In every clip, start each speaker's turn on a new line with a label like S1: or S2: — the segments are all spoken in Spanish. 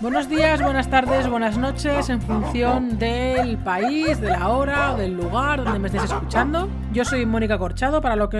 S1: Buenos días, buenas tardes, buenas noches, en función del país, de la hora o del lugar donde me estés escuchando. Yo soy Mónica Corchado, para los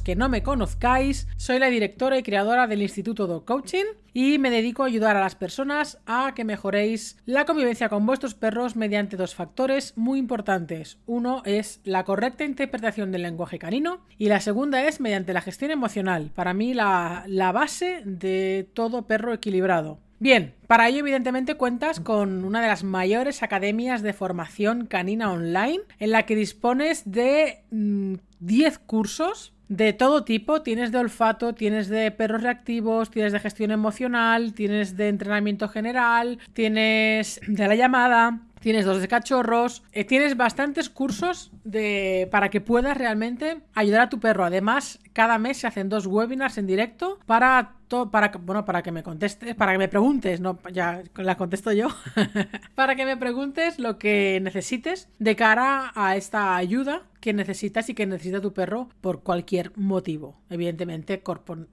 S1: que no me conozcáis, soy la directora y creadora del Instituto Dog Coaching y me dedico a ayudar a las personas a que mejoréis la convivencia con vuestros perros mediante dos factores muy importantes. Uno es la correcta interpretación del lenguaje canino y la segunda es mediante la gestión emocional. Para mí la base de todo perro equilibrado. Bien, para ello evidentemente cuentas con una de las mayores academias de formación canina online, en la que dispones de 10 mm, cursos de todo tipo, tienes de olfato, tienes de perros reactivos, tienes de gestión emocional, tienes de entrenamiento general, tienes de la llamada, tienes dos de cachorros, eh, tienes bastantes cursos de, para que puedas realmente ayudar a tu perro. Además, cada mes se hacen dos webinars en directo para todo, para que, bueno, para que me contestes, para que me preguntes, no, ya la contesto yo, para que me preguntes lo que necesites de cara a esta ayuda que necesitas y que necesita tu perro por cualquier motivo. Evidentemente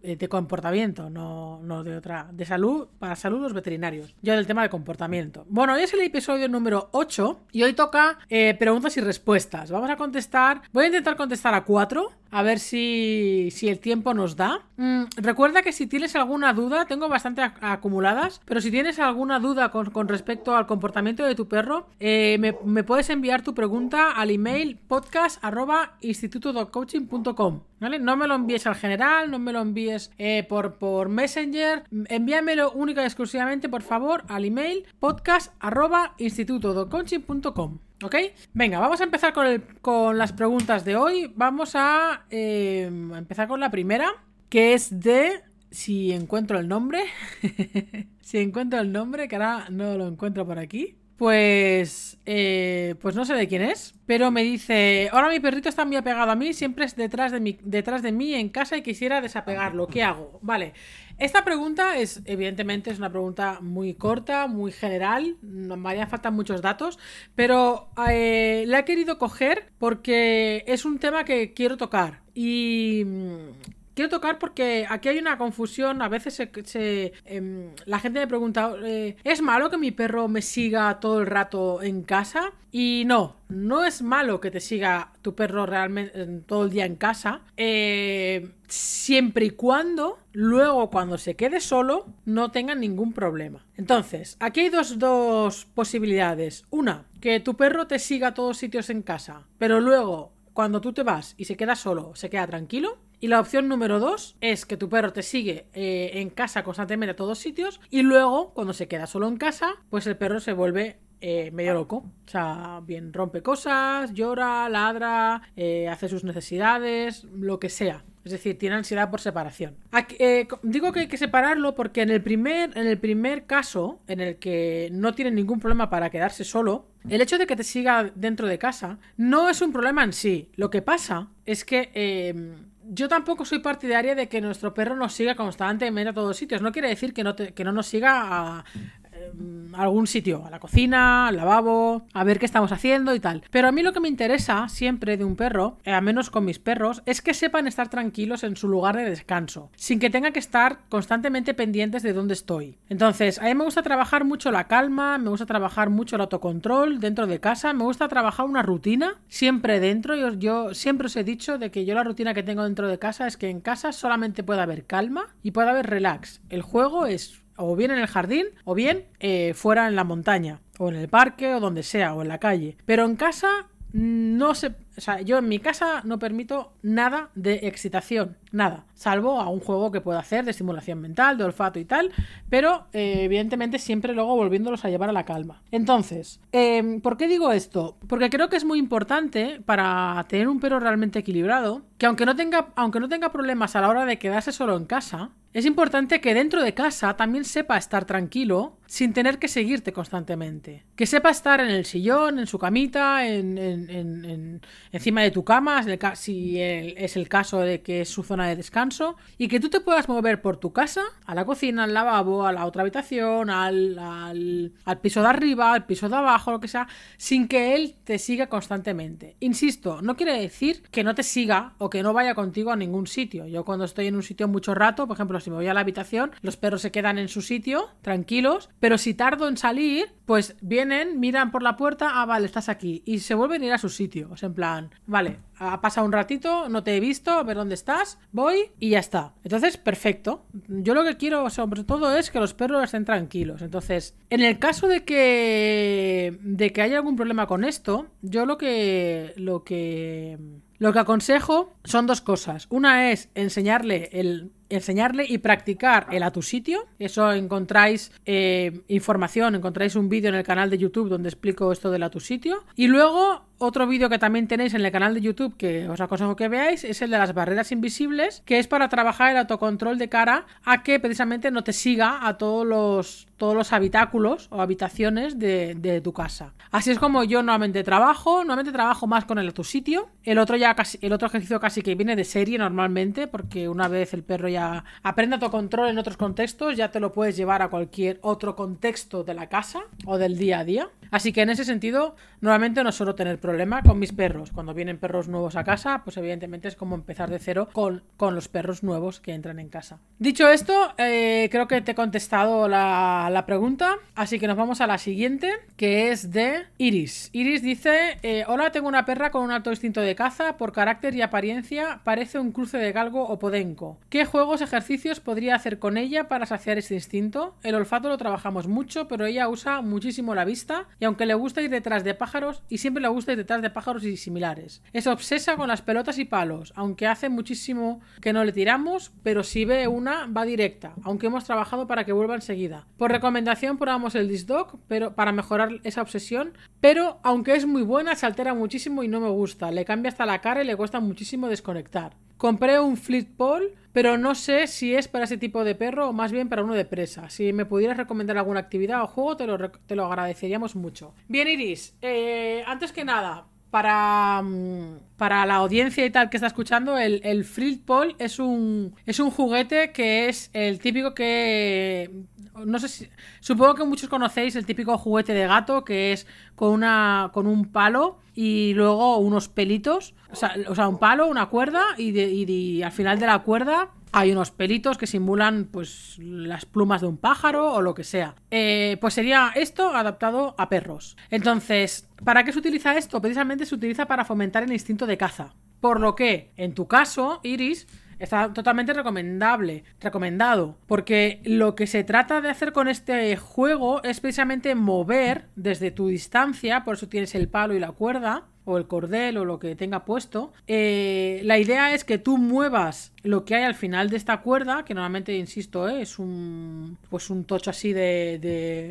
S1: eh, de comportamiento, no, de otra. De salud, para salud los veterinarios. Yo del tema de comportamiento. Bueno, hoy es el episodio número 8 y hoy toca eh, preguntas y respuestas. Vamos a contestar, voy a intentar contestar a cuatro, a ver si, si el tiempo nos da. Mm, recuerda que si tienes alguna duda, tengo bastante acumuladas, pero si tienes alguna duda con, respecto al comportamiento de tu perro, eh, me, me, puedes enviar tu pregunta al email podcast arroba ¿Vale? No me lo envíes al general, no me lo envíes eh, por, por Messenger. Envíamelo única y exclusivamente, por favor, al email podcast ¿Ok? Venga, vamos a empezar con, con las preguntas de hoy. Vamos a, a eh, empezar con la primera, que es de si encuentro el nombre. si encuentro el nombre, que ahora no lo encuentro por aquí. Pues, eh, pues no sé de quién es, pero me dice, ahora mi perrito está muy apegado a mí, siempre es detrás de, mí, detrás de mí en casa y quisiera desapegarlo. ¿Qué hago? Vale, esta pregunta es, evidentemente, es una pregunta muy corta, muy general, nos me harían falta muchos datos, pero eh, la he querido coger porque es un tema que quiero tocar y quiero tocar porque aquí hay una confusión. A veces em, la gente me pregunta, eh, ¿es malo que mi perro me siga todo el rato en casa? Y no, no es malo que te siga tu perro realmente todo el día en casa. Eh, siempre y cuando luego cuando se quede solo no tenga ningún problema. Entonces, aquí hay dos, dos posibilidades. Una, que tu perro te siga a todos sitios en casa, pero luego cuando tú te vas y se queda solo, se queda tranquilo. Y la opción número dos es que tu perro te sigue eh, en casa constantemente a todos sitios y luego, cuando se queda solo en casa, pues el perro se vuelve eh, medio loco. O sea, bien rompe cosas, llora, ladra, eh, hace sus necesidades, lo que sea. Es decir, tiene ansiedad por separación. digo que hay que separarlo porque en el, primer, en el primer caso, en el que no tiene ningún problema para quedarse solo, el hecho de que te siga dentro de casa no es un problema en sí. Lo que pasa es que yo tampoco soy partidaria de que nuestro perro nos siga constantemente a todos sitios. No quiere decir que no, que no nos siga a, Mm, algún sitio, a la cocina, al lavabo, a ver qué estamos haciendo y tal. Pero a mí lo que me interesa siempre de un perro, eh, a menos con mis perros, es que sepan estar tranquilos en su lugar de descanso, sin que tenga que estar constantemente pendientes de dónde estoy. Entonces, a mí me gusta trabajar mucho la calma, me gusta trabajar mucho el autocontrol dentro de casa, me gusta trabajar una rutina siempre dentro. Yo, yo siempre os he dicho de que yo la rutina que tengo dentro de casa es que en casa solamente puede haber calma y puede haber relax. El juego es o bien en el jardín o bien eh, fuera en la montaña o en el parque o donde sea o en la calle. Pero en casa mm, no se... O sea, yo en mi casa no permito nada de excitación, nada, salvo a un juego que pueda hacer de estimulación mental, de olfato y tal, pero eh, evidentemente siempre luego volviéndolos a llevar a la calma. Entonces, em, ¿por qué digo esto? Porque creo que es muy importante para tener un perro realmente equilibrado, que aunque no tenga, aunque no tenga problemas a la hora de quedarse solo en casa, es importante que dentro de casa también sepa estar tranquilo sin tener que seguirte constantemente. Que sepa estar en el sillón, en su camita, encima de tu cama, si es el caso de que es su zona de descanso, y que tú te puedas mover por tu casa, a la cocina, al lavabo, a la otra habitación, al, al piso de arriba, al piso de abajo, lo que sea, sin que él te siga constantemente. Insisto, no quiere decir que no te siga o que no vaya contigo a ningún sitio. Yo cuando estoy en un sitio mucho rato, por ejemplo, si me voy a la habitación, los perros se quedan en su sitio, tranquilos, pero si tardo en salir, pues vienen, miran por la puerta, ah, vale, estás aquí, y se vuelven a ir a su sitio, o sea, en plan, vale, ha pasado un ratito, no te he visto, a ver dónde estás, voy y ya está. Entonces, perfecto. Yo lo que quiero sobre todo es que los perros estén tranquilos. Entonces, en el caso de que de que haya algún problema con esto, yo lo que lo que lo que aconsejo son dos cosas. Una es enseñarle el enseñarle y practicar el a tu sitio. Eso encontráis eh, información, encontráis un vídeo en el canal de YouTube donde explico esto del a tu sitio. Y luego otro vídeo que también tenéis en el canal de YouTube que os aconsejo que veáis es el de las barreras invisibles, que es para trabajar el autocontrol de cara a que precisamente no te siga a todos los, todos los habitáculos o habitaciones de, tu casa. Así es como yo normalmente trabajo, normalmente trabajo más con el de tu sitio, el otro ya el otro ejercicio casi que viene de serie normalmente, porque una vez el perro ya aprende autocontrol en otros contextos, ya te lo puedes llevar a cualquier otro contexto de la casa o del día a día. Así que en ese sentido, normalmente no suelo tener problema con mis perros. Cuando vienen perros nuevos a casa, pues evidentemente es como empezar de cero con, con los perros nuevos que entran en casa. Dicho esto, eh, creo que te he contestado la, pregunta, así que nos vamos a la siguiente, que es de Iris. Iris dice, eh, hola, tengo una perra con un alto instinto de caza, por carácter y apariencia parece un cruce de galgo o podenco. ¿Qué juegos, ejercicios podría hacer con ella para saciar este instinto? El olfato lo trabajamos mucho, pero ella usa muchísimo la vista y aunque le gusta ir detrás de pájaros, y siempre le gusta ir detrás de pájaros y similares. Es obsesa con las pelotas y palos, aunque hace muchísimo que no le tiramos, pero si ve una, va directa, aunque hemos trabajado para que vuelva enseguida. Por recomendación probamos el Disdog, pero para mejorar esa obsesión, pero aunque es muy buena, se altera muchísimo y no me gusta, le cambia hasta la cara y le cuesta muchísimo desconectar. Compré un pole, pero no sé si es para ese tipo de perro o más bien para uno de presa. Si me pudieras recomendar alguna actividad o juego, te lo, agradeceríamos mucho. Bien, Iris, eh, antes que nada, Mm, para, la audiencia y tal que está escuchando, el, el es un, es un juguete que es el típico que. No sé si. Supongo que muchos conocéis el típico juguete de gato que es con, una, con un palo y luego unos pelitos. O sea, un palo, una cuerda y al final de la cuerda hay unos pelitos que simulan pues las plumas de un pájaro o lo que sea. Eh, pues sería esto adaptado a perros. Entonces, ¿para qué se utiliza esto? Precisamente se utiliza para fomentar el instinto de caza. Por lo que, en tu caso, Iris, está totalmente recomendable, recomendado, porque lo que se trata de hacer con este juego es precisamente mover desde tu distancia, por eso tienes el palo y la cuerda, o el cordel o lo que tenga puesto. Eh, la idea es que tú muevas lo que hay al final de esta cuerda, que normalmente, insisto, eh, es un pues un tocho así de,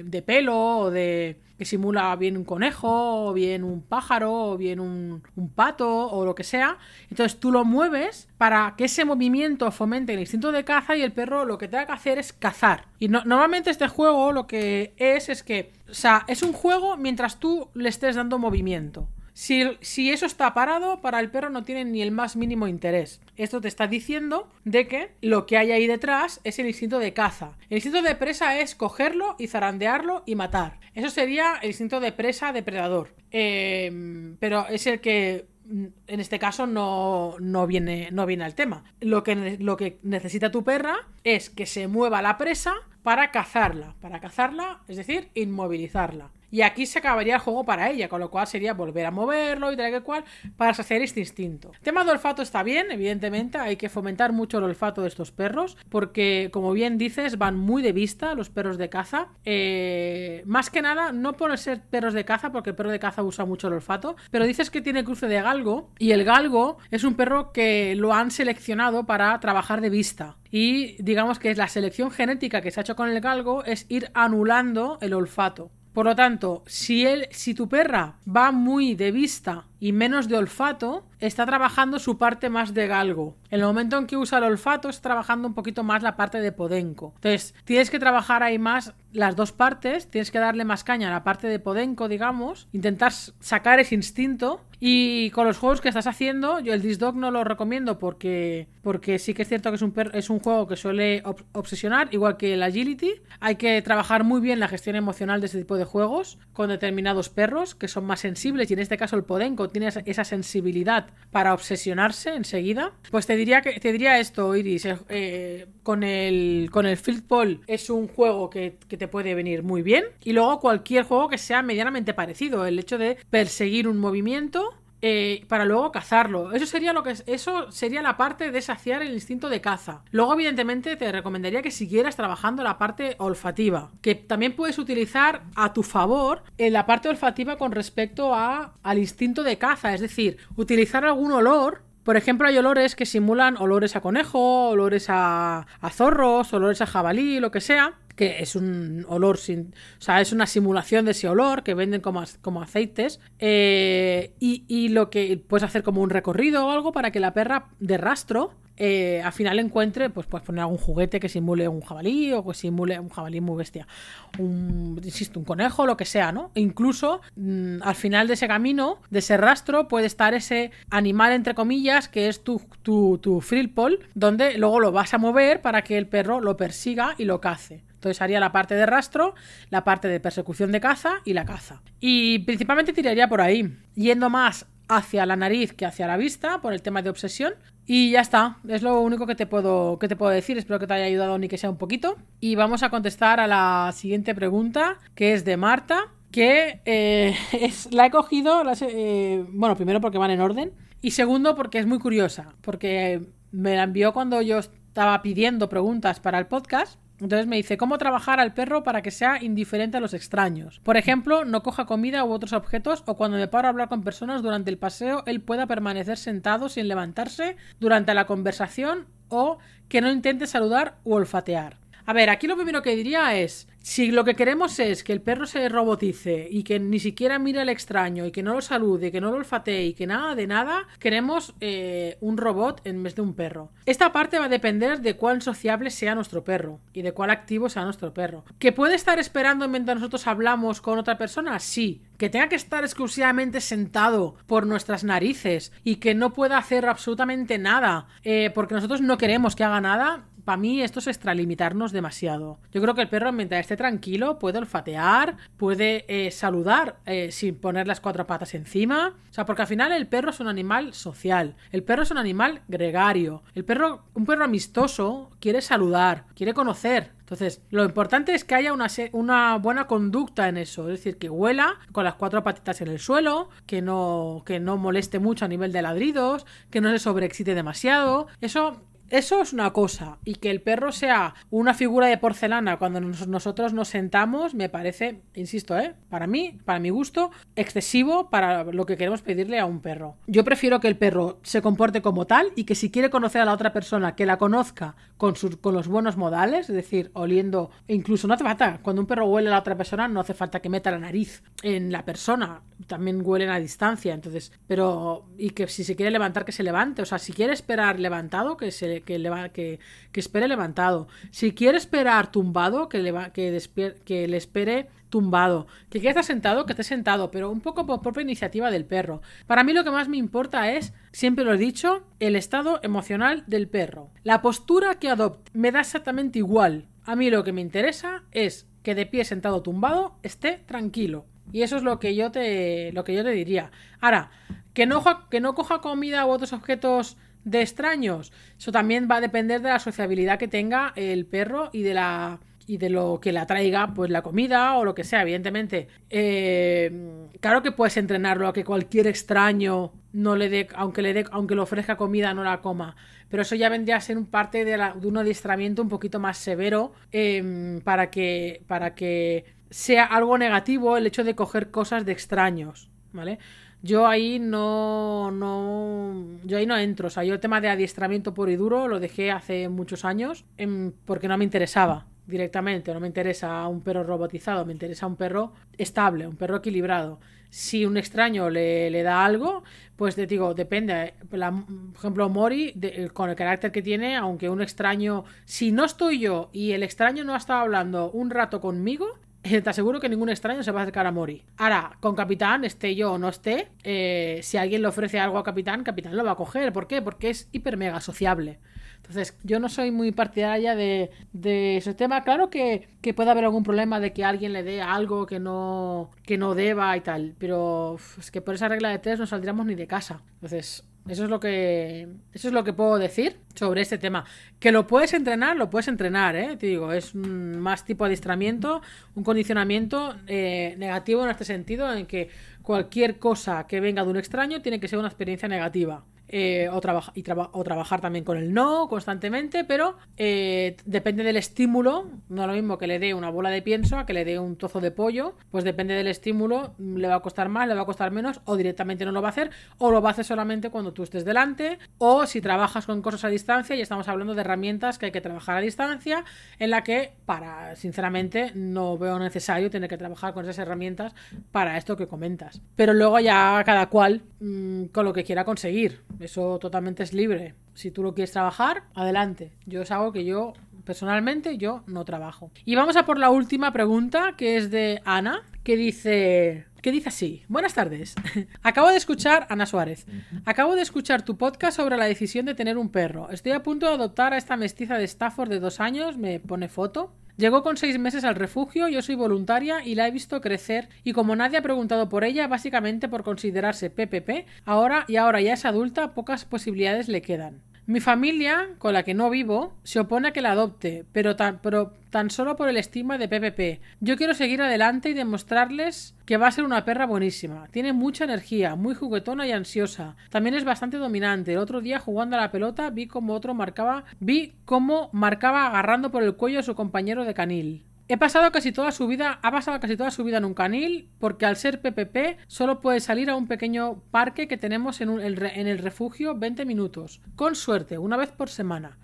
S1: de, pelo o de que simula bien un conejo o bien un pájaro o bien un, un pato o lo que sea. Entonces tú lo mueves para que ese movimiento fomente el instinto de caza y el perro lo que tenga que hacer es cazar. Y normalmente este juego lo que es es que, o sea, es un juego mientras tú le estés dando movimiento. Si, eso está parado, para el perro no tiene ni el más mínimo interés. Esto te está diciendo de que lo que hay ahí detrás es el instinto de caza. El instinto de presa es cogerlo y zarandearlo y matar. Eso sería el instinto de presa depredador. Em, pero es el que mm, en este caso no, viene, al tema. Lo que, lo que necesita tu perra es que se mueva la presa para cazarla. Para cazarla, es decir, inmovilizarla. Y aquí se acabaría el juego para ella, con lo cual sería volver a moverlo y tal que cual para saciar este instinto. El tema de olfato está bien, evidentemente, hay que fomentar mucho el olfato de estos perros, porque como bien dices, van muy de vista los perros de caza. Eh, más que nada, no por ser perros de caza, porque el perro de caza usa mucho el olfato, pero dices que tiene cruce de galgo, y el galgo es un perro que lo han seleccionado para trabajar de vista. Y digamos que la selección genética que se ha hecho con el galgo es ir anulando el olfato. Por lo tanto, si, él, si tu perra va muy de vista y menos de olfato, está trabajando su parte más de galgo. En el momento en que usa el olfato, está trabajando un poquito más la parte de podenco. Entonces, tienes que trabajar ahí más las dos partes, tienes que darle más caña a la parte de podenco, digamos, intentar sacar ese instinto. Y con los juegos que estás haciendo, yo el dog no lo recomiendo porque, porque sí que es cierto que es un, es un juego que suele obsesionar, igual que el Agility. Hay que trabajar muy bien la gestión emocional de este tipo de juegos con determinados perros que son más sensibles y en este caso el podenco Tienes esa sensibilidad para obsesionarse enseguida, pues te diría, que, te diría esto, Iris. Eh, eh, con, el, con el Field Ball es un juego que, que te puede venir muy bien. Y luego cualquier juego que sea medianamente parecido. El hecho de perseguir un movimiento eh, para luego cazarlo. Eso sería lo que eso sería la parte de saciar el instinto de caza. Luego, evidentemente, te recomendaría que siguieras trabajando la parte olfativa, que también puedes utilizar a tu favor en eh, la parte olfativa con respecto a, al instinto de caza, es decir, utilizar algún olor por ejemplo, hay olores que simulan olores a conejo, olores a, a, zorros, olores a jabalí, lo que sea, que es un olor sin. O sea, es una simulación de ese olor que venden como, aceites. Eh, y, lo que puedes hacer como un recorrido o algo para que la perra de rastro. Eh, al final encuentre, pues puedes poner algún juguete que simule un jabalí o que simule un jabalí muy bestia, un, insisto, un conejo, lo que sea, ¿no? E incluso mm, al final de ese camino, de ese rastro, puede estar ese animal, entre comillas, que es tu, tu, tu donde luego lo vas a mover para que el perro lo persiga y lo cace. Entonces haría la parte de rastro, la parte de persecución de caza y la caza. Y principalmente tiraría por ahí, yendo más hacia la nariz que hacia la vista por el tema de obsesión. Y ya está, es lo único que te puedo, que te puedo decir. Espero que te haya ayudado ni que sea un poquito. Y vamos a contestar a la siguiente pregunta, que es de Marta, que eh, es, la he cogido, eh, bueno, primero porque van en orden y segundo porque es muy curiosa, porque me la envió cuando yo estaba pidiendo preguntas para el podcast entonces me dice, ¿cómo trabajar al perro para que sea indiferente a los extraños? Por ejemplo, no coja comida u otros objetos o cuando me paro a hablar con personas durante el paseo, él pueda permanecer sentado sin levantarse durante la conversación o que no intente saludar u olfatear. A ver, aquí lo primero que diría es, si lo que queremos es que el perro se robotice y que ni siquiera mire al extraño y que no lo salude, que no lo olfatee y que nada de nada, queremos eh, un robot en vez de un perro. Esta parte va a depender de cuán sociable sea nuestro perro y de cuán activo sea nuestro perro. ¿Que puede estar esperando mientras nosotros hablamos con otra persona? Sí. Que tenga que estar exclusivamente sentado por nuestras narices y que no pueda hacer absolutamente nada eh, porque nosotros no queremos que haga nada, para mí esto es extralimitarnos demasiado. Yo creo que el perro, mientras esté tranquilo, puede olfatear, puede eh, saludar eh, sin poner las cuatro patas encima. O sea, porque al final el perro es un animal social, el perro es un animal gregario, el perro, un perro amistoso quiere saludar, quiere conocer. Entonces, lo importante es que haya una, una, buena conducta en eso, es decir, que huela con las cuatro patitas en el suelo, que no, que no moleste mucho a nivel de ladridos, que no se sobreexite demasiado. Eso eso es una cosa. Y que el perro sea una figura de porcelana cuando nosotros nos sentamos, me parece, insisto, ¿eh? para mí, para mi gusto, excesivo para lo que queremos pedirle a un perro. Yo prefiero que el perro se comporte como tal y que si quiere conocer a la otra persona, que la conozca con, sus, con los buenos modales, es decir, oliendo, incluso no hace falta, cuando un perro huele a la otra persona, no hace falta que meta la nariz en la persona, también huelen a distancia, entonces, pero, y que si se quiere levantar, que se levante, o sea, si quiere esperar levantado, que se que, le va que, espere levantado. Si quiere esperar tumbado, que le, va, que, que le espere tumbado. Que quiera estar sentado, que esté sentado, pero un poco por propia iniciativa del perro. Para mí lo que más me importa es, siempre lo he dicho, el estado emocional del perro. La postura que adopte me da exactamente igual. A mí lo que me interesa es que de pie sentado tumbado esté tranquilo. Y eso es lo que yo te, lo que yo te diría. Ahora, que que no coja comida u otros objetos de extraños. Eso también va a depender de la sociabilidad que tenga el perro y de la y de lo que le atraiga pues la comida o lo que sea, evidentemente. Eh, claro que puedes entrenarlo a que cualquier extraño no le dé, aunque le dé, aunque le ofrezca comida, no la coma. Pero eso ya vendría a ser un parte de, la, de un adiestramiento un poquito más severo em, para, que, para que sea algo negativo el hecho de coger cosas de extraños, ¿vale? Yo ahí no, yo ahí no entro. O sea, yo el tema de adiestramiento puro y duro lo dejé hace muchos años em, porque no me interesaba directamente. No me interesa un perro robotizado, me interesa un perro estable, un perro equilibrado. Si un extraño le, da algo, pues te digo, depende. por ejemplo, Mori, con el carácter que tiene, aunque un extraño, si no estoy yo y el extraño no ha estado hablando un rato conmigo, eh, te aseguro que ningún extraño se va a acercar a Mori. Ahora, con Capitán, esté yo o no esté, eh, si alguien le ofrece algo a Capitán, Capitán lo va a coger. ¿Por qué? Porque es hiper mega sociable. Entonces, yo no soy muy partidaria de, de ese tema. Claro que, que, puede haber algún problema de que alguien le dé algo que no, que no deba y tal, pero es que por esa regla de tres no saldríamos ni de casa. Entonces, eso es lo que. Eso es lo que puedo decir sobre este tema. Que lo puedes entrenar, lo puedes entrenar, ¿eh? Te digo, es más tipo adiestramiento, un condicionamiento eh, negativo en este sentido, en que cualquier cosa que venga de un extraño tiene que ser una experiencia negativa. Eh, o, trabajar también con el no constantemente, pero eh, depende del estímulo, no es lo mismo que le dé una bola de pienso a que le dé un tozo de pollo, pues depende del estímulo, le va a costar más, le va a costar menos, o directamente no lo va a hacer, o lo va a hacer solamente cuando tú estés delante, o si trabajas con cosas a distancia, y estamos hablando de herramientas que hay que trabajar a distancia, en la que, para, sinceramente, no veo necesario tener que trabajar con esas herramientas para esto que comentas. Pero luego ya cada cual mm, con lo que quiera conseguir. Eso totalmente es libre. Si tú lo quieres trabajar, adelante. Yo es algo que yo personalmente yo no trabajo. Y vamos a por la última pregunta, que es de Ana, que dice que dice así. Buenas tardes. Acabo de escuchar, Ana Suárez, acabo de escuchar tu podcast sobre la decisión de tener un perro. Estoy a punto de adoptar a esta mestiza de Stafford de dos años, me pone foto. Llegó con seis meses al refugio, yo soy voluntaria y la he visto crecer y como nadie ha preguntado por ella, básicamente por considerarse PPP, ahora y ahora ya es adulta, pocas posibilidades le quedan. Mi familia, con la que no vivo, se opone a que la adopte, pero tan, solo por el estima de PPP. Yo quiero seguir adelante y demostrarles que va a ser una perra buenísima. Tiene mucha energía, muy juguetona y ansiosa. También es bastante dominante. El otro día jugando a la pelota vi cómo otro marcaba, vi cómo marcaba agarrando por el cuello a su compañero de canil. He pasado casi toda su vida, ha pasado casi toda su vida en un canil, porque al ser PPP solo puede salir a un pequeño parque que tenemos en, en el refugio 20 minutos, con suerte, una vez por semana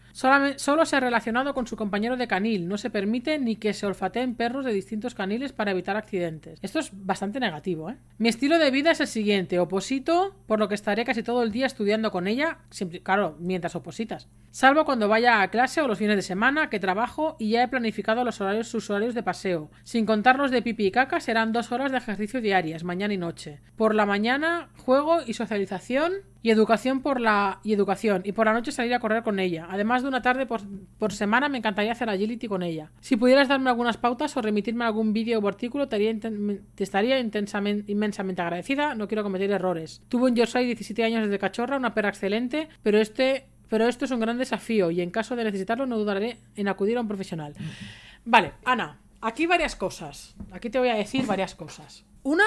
S1: solo se ha relacionado con su compañero de canil. No se permite ni que se olfateen perros de distintos caniles para evitar accidentes. Esto es bastante negativo, ¿eh? Mi estilo de vida es el siguiente. Oposito, por lo que estaré casi todo el día estudiando con ella. Siempre, claro, mientras opositas. Salvo cuando vaya a clase o los fines de semana, que trabajo y ya he planificado los horarios, sus horarios de paseo. Sin contar los de pipi y caca, serán dos horas de ejercicio diarias, mañana y noche. Por la mañana, juego y socialización y educación por la y educación y por la noche salir a correr con ella. Además de una tarde por, semana me encantaría hacer agility con ella. Si pudieras darme algunas pautas o remitirme algún vídeo o artículo te, estaría intensamente, inmensamente agradecida. No quiero cometer errores. Tuve un Yorkshire 17 años desde cachorra, una pera excelente, pero este pero esto es un gran desafío y en caso de necesitarlo no dudaré en acudir a un profesional. Vale, Ana, aquí varias cosas. Aquí te voy a decir varias cosas. Una,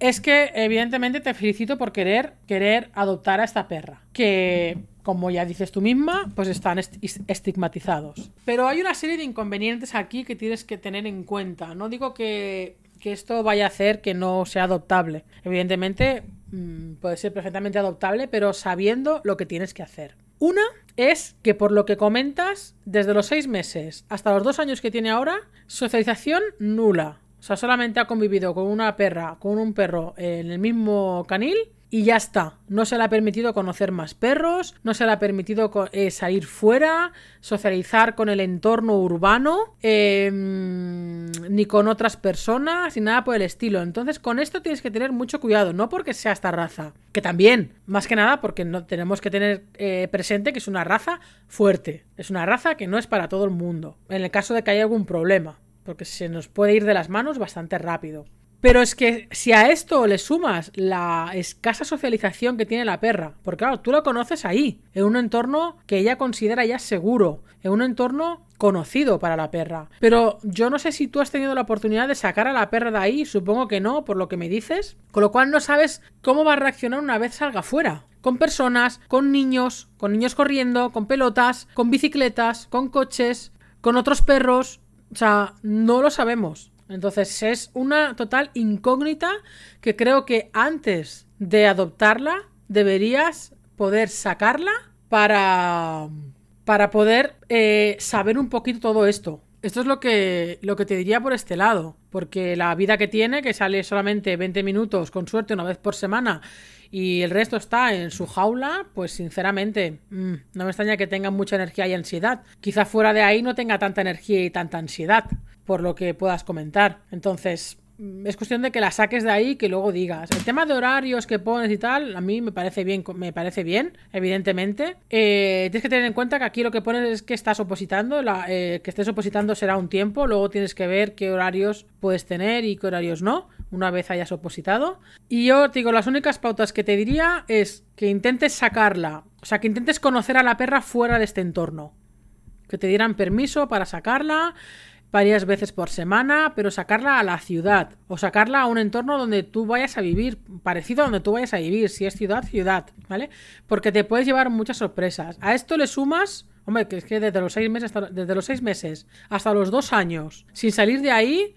S1: es que evidentemente te felicito por querer, querer adoptar a esta perra, que como ya dices tú misma, pues están estigmatizados. Pero hay una serie de inconvenientes aquí que tienes que tener en cuenta. No digo que, esto vaya a hacer que no sea adoptable. Evidentemente mm, puede ser perfectamente adoptable, pero sabiendo lo que tienes que hacer. Una es que por lo que comentas, desde los seis meses hasta los dos años que tiene ahora, socialización nula o sea, solamente ha convivido con una perra, con un perro en el mismo canil y ya está. No se le ha permitido conocer más perros, no se le ha permitido eh, salir fuera, socializar con el entorno urbano, em, ni con otras personas, ni nada por el estilo. Entonces, con esto tienes que tener mucho cuidado, no porque sea esta raza, que también, más que nada, porque no tenemos que tener eh, presente que es una raza fuerte, es una raza que no es para todo el mundo, en el caso de que haya algún problema porque se nos puede ir de las manos bastante rápido. Pero es que si a esto le sumas la escasa socialización que tiene la perra, porque claro, tú la conoces ahí, en un entorno que ella considera ya seguro, en un entorno conocido para la perra. Pero yo no sé si tú has tenido la oportunidad de sacar a la perra de ahí, supongo que no, por lo que me dices, con lo cual no sabes cómo va a reaccionar una vez salga fuera. Con personas, con niños, con niños corriendo, con pelotas, con bicicletas, con coches, con otros perros, o sea, no lo sabemos. Entonces es una total incógnita que creo que antes de adoptarla deberías poder sacarla para, para poder eh, saber un poquito todo esto. Esto es lo que, lo que te diría por este lado, porque la vida que tiene, que sale solamente 20 minutos, con suerte, una vez por semana, y el resto está en su jaula, pues sinceramente, mm, no me extraña que tenga mucha energía y ansiedad. Quizá fuera de ahí no tenga tanta energía y tanta ansiedad, por lo que puedas comentar. Entonces, mm, es cuestión de que la saques de ahí y que luego digas. El tema de horarios que pones y tal, a mí me parece bien, me parece bien, evidentemente. Eh, tienes que tener en cuenta que aquí lo que pones es que estás opositando, eh, que estés opositando será un tiempo, luego tienes que ver qué horarios puedes tener y qué horarios no una vez hayas opositado. Y yo digo, las únicas pautas que te diría es que intentes sacarla, o sea, que intentes conocer a la perra fuera de este entorno. Que te dieran permiso para sacarla varias veces por semana, pero sacarla a la ciudad o sacarla a un entorno donde tú vayas a vivir, parecido a donde tú vayas a vivir, si es ciudad, ciudad, ¿vale? Porque te puedes llevar muchas sorpresas. A esto le sumas... Hombre, que es que desde los seis meses hasta, desde los seis meses hasta los dos años, sin salir de ahí,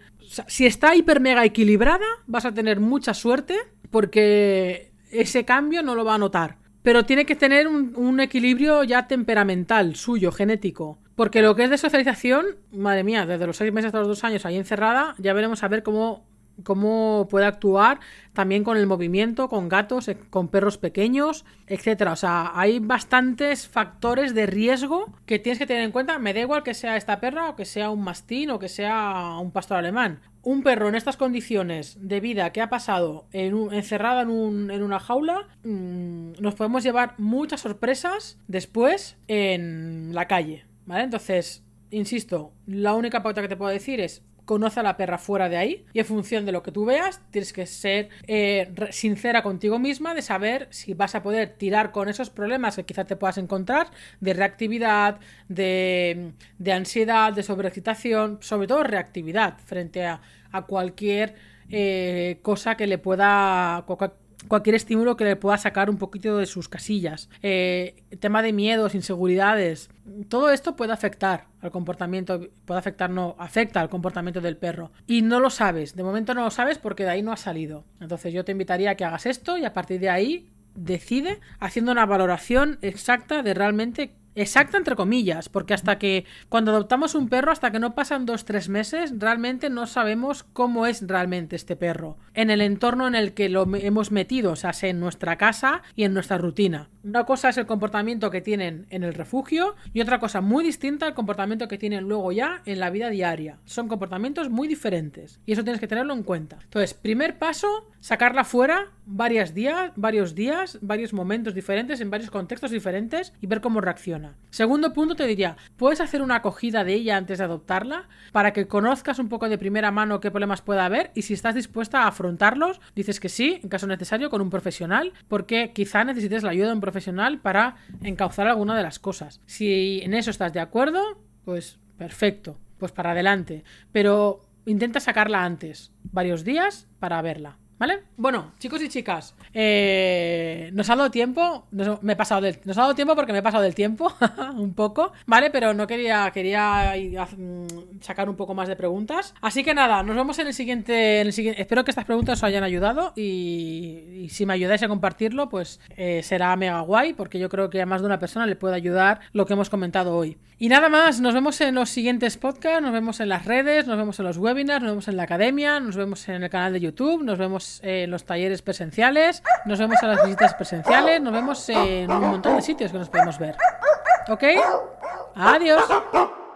S1: si está hiper mega equilibrada, vas a tener mucha suerte porque ese cambio no lo va a notar. Pero tiene que tener un, un equilibrio ya temperamental, suyo, genético. Porque lo que es de socialización, madre mía, desde los seis meses hasta los dos años ahí encerrada, ya veremos a ver cómo cómo puede actuar también con el movimiento, con gatos, eh, con perros pequeños, etcétera. O sea, hay bastantes factores de riesgo que tienes que tener en cuenta. Me da igual que sea esta perra o que sea un mastín o que sea un pastor alemán. Un perro en estas condiciones de vida que ha pasado encerrado en, una jaula, mm, nos podemos llevar muchas sorpresas después en la calle. ¿Vale? Entonces, insisto, la única pauta que te puedo decir es conoce a la perra fuera de ahí y en función de lo que tú veas tienes que ser eh, sincera contigo misma de saber si vas a poder tirar con esos problemas que quizás te puedas encontrar de reactividad, de, ansiedad, de sobreexcitación, sobre todo reactividad frente a, cualquier eh, cosa que le pueda cualquier estímulo que le pueda sacar un poquito de sus casillas. Eh, tema de miedos, inseguridades. Todo esto puede afectar al comportamiento, puede afectar, no, afecta al comportamiento del perro. Y no lo sabes, de momento no lo sabes porque de ahí no ha salido. Entonces yo te invitaría a que hagas esto y a partir de ahí decide haciendo una valoración exacta de realmente Exacta entre comillas, porque hasta que cuando adoptamos un perro, hasta que no pasan dos, tres meses, realmente no sabemos cómo es realmente este perro, en el entorno en el que lo hemos metido, o sea, en nuestra casa y en nuestra rutina. Una cosa es el comportamiento que tienen en el refugio y otra cosa muy distinta el comportamiento que tienen luego ya en la vida diaria. Son comportamientos muy diferentes y eso tienes que tenerlo en cuenta. Entonces, primer paso, sacarla fuera varios días, varios días, varios momentos diferentes, en varios contextos diferentes y ver cómo reacciona. Segundo punto te diría, puedes hacer una acogida de ella antes de adoptarla para que conozcas un poco de primera mano qué problemas puede haber y si estás dispuesta a afrontarlos, dices que sí, en caso necesario, con un profesional, porque quizá necesites la ayuda de un profesional para encauzar alguna de las cosas. Si en eso estás de acuerdo, pues perfecto, pues para adelante. Pero intenta sacarla antes, varios días, para verla. ¿Vale? Bueno, chicos y chicas, eh, nos ha dado tiempo, nos, me he pasado nos ha dado tiempo porque me he pasado del tiempo un poco, ¿vale? Pero no quería, quería eh, mm, sacar un poco más de preguntas. Así que nada, nos vemos en el siguiente, espero que estas preguntas os hayan ayudado y, si me ayudáis a compartirlo, pues eh, será mega guay porque yo creo que a más de una persona le puede ayudar lo que hemos comentado hoy. Y nada más, nos vemos en los siguientes podcasts, nos vemos en las redes, nos vemos en los webinars, nos vemos en la academia, nos vemos en el canal de YouTube, nos vemos eh, los talleres presenciales, nos vemos a las visitas presenciales, nos vemos en un montón de sitios que nos podemos ver. ¿Ok? Adiós.